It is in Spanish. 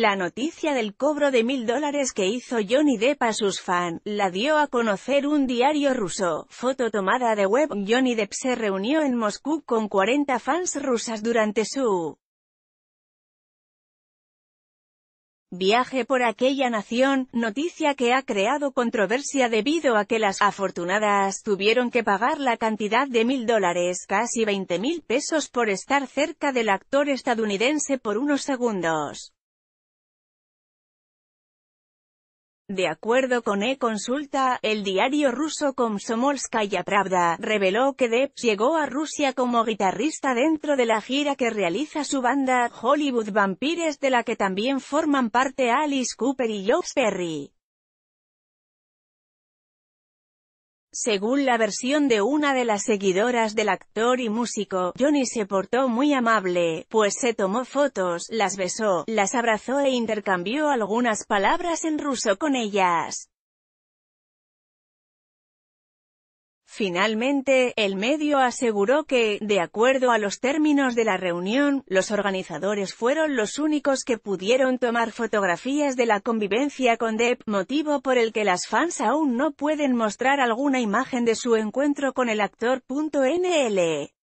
La noticia del cobro de mil dólares que hizo Johnny Depp a sus fans, la dio a conocer un diario ruso. Foto tomada de web, Johnny Depp se reunió en Moscú con 40 fans rusas durante su viaje por aquella nación, noticia que ha creado controversia debido a que las afortunadas tuvieron que pagar la cantidad de mil dólares, casi 20 mil pesos por estar cerca del actor estadounidense por unos segundos. De acuerdo con e-consulta, el diario ruso Komsomolskaya Pravda reveló que Depp llegó a Rusia como guitarrista dentro de la gira que realiza su banda Hollywood Vampires de la que también forman parte Alice Cooper y Joe Perry. Según la versión de una de las seguidoras del actor y músico, Johnny se portó muy amable, pues se tomó fotos, las besó, las abrazó e intercambió algunas palabras en ruso con ellas. Finalmente, el medio aseguró que, de acuerdo a los términos de la reunión, los organizadores fueron los únicos que pudieron tomar fotografías de la convivencia con Depp, motivo por el que las fans aún no pueden mostrar alguna imagen de su encuentro con el actor. E.